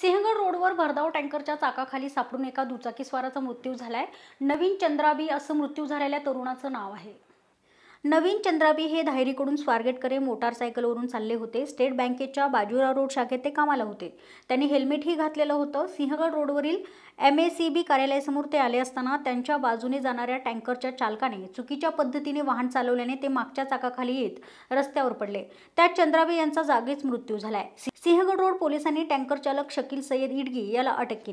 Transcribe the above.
सिंहगड रोडवर भरधाव टँकरच्या चाकाखाली सापडून एका दुचाकीस्वाराचा मृत्यू झालाय नवीन चंद्राबी असं मृत्यू झालेल्या तरुणाचं नाव आहे नवीन चंद्राबी हे धायरीकडून स्वारगेटकडे मोटारसायकलवरून चालले होते स्टेट बँकेच्या बाजूरा रोड शाखेत ते कामाला होते त्यांनी हेल्मेटही घातलेलं होतं सिंहगड रोडवरील एम ए सी बी कार्यालयासमोर ते आले असताना त्यांच्या बाजूने जाणाऱ्या टँकरच्या चालकाने चुकीच्या पद्धतीने वाहन चालवल्याने ते मागच्या चाकाखाली येत रस्त्यावर पडले त्यात चंद्राबी यांचा जागीच मृत्यू झालाय सिंहगड रोड पोलिसांनी टँकर चालक शकील सय्यद इडगी याला अटक केली